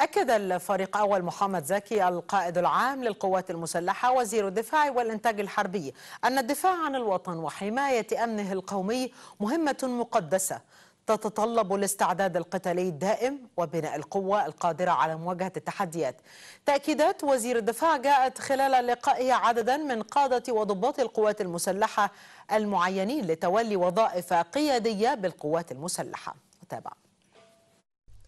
أكد الفريق أول محمد زكي القائد العام للقوات المسلحة وزير الدفاع والإنتاج الحربي أن الدفاع عن الوطن وحماية أمنه القومي مهمة مقدسة تتطلب الاستعداد القتالي الدائم وبناء القوة القادرة على مواجهة التحديات تأكيدات وزير الدفاع جاءت خلال لقائه عددا من قادة وضباط القوات المسلحة المعينين لتولي وظائف قيادية بالقوات المسلحة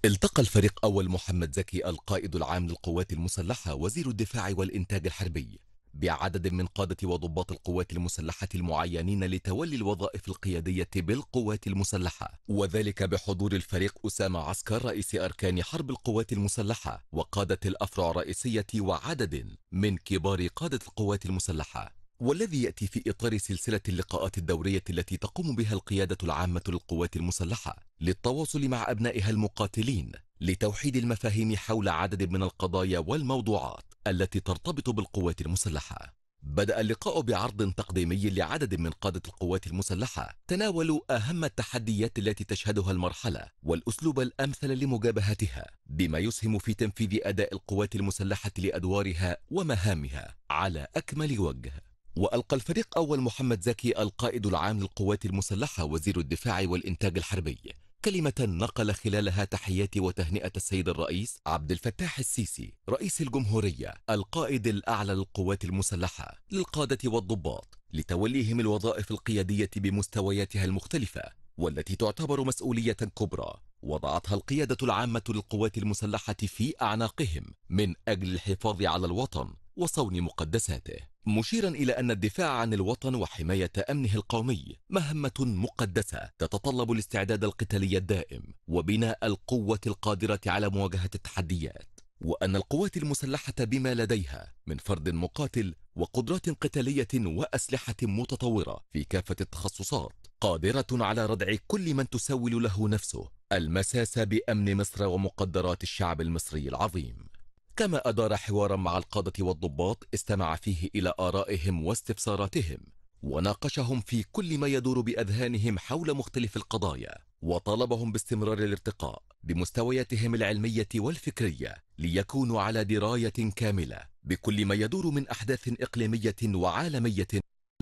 التقى الفريق أول محمد زكي القائد العام للقوات المسلحة وزير الدفاع والإنتاج الحربي بعدد من قادة وضباط القوات المسلحة المعينين لتولي الوظائف القيادية بالقوات المسلحة وذلك بحضور الفريق أسامة عسكر رئيس أركان حرب القوات المسلحة وقادة الأفرع الرئيسية وعدد من كبار قادة القوات المسلحة والذي يأتي في إطار سلسلة اللقاءات الدورية التي تقوم بها القيادة العامة للقوات المسلحة للتواصل مع أبنائها المقاتلين لتوحيد المفاهيم حول عدد من القضايا والموضوعات التي ترتبط بالقوات المسلحة بدأ اللقاء بعرض تقديمي لعدد من قادة القوات المسلحة تناولوا أهم التحديات التي تشهدها المرحلة والأسلوب الأمثل لمجابهتها بما يسهم في تنفيذ أداء القوات المسلحة لأدوارها ومهامها على أكمل وجه وألقى الفريق أول محمد زكي القائد العام للقوات المسلحة وزير الدفاع والإنتاج الحربي كلمة نقل خلالها تحيات وتهنئة السيد الرئيس عبد الفتاح السيسي رئيس الجمهورية القائد الأعلى للقوات المسلحة للقادة والضباط لتوليهم الوظائف القيادية بمستوياتها المختلفة والتي تعتبر مسؤولية كبرى وضعتها القيادة العامة للقوات المسلحة في أعناقهم من أجل الحفاظ على الوطن وصون مقدساته مشيرا إلى أن الدفاع عن الوطن وحماية أمنه القومي مهمة مقدسة تتطلب الاستعداد القتالي الدائم وبناء القوة القادرة على مواجهة التحديات وأن القوات المسلحة بما لديها من فرد مقاتل وقدرات قتالية وأسلحة متطورة في كافة التخصصات قادرة على ردع كل من تسول له نفسه المساس بأمن مصر ومقدرات الشعب المصري العظيم كما أدار حوارا مع القادة والضباط استمع فيه إلى آرائهم واستفساراتهم وناقشهم في كل ما يدور بأذهانهم حول مختلف القضايا وطالبهم باستمرار الارتقاء بمستوياتهم العلمية والفكرية ليكونوا على دراية كاملة بكل ما يدور من أحداث إقليمية وعالمية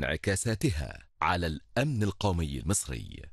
انعكاساتها على الأمن القومي المصري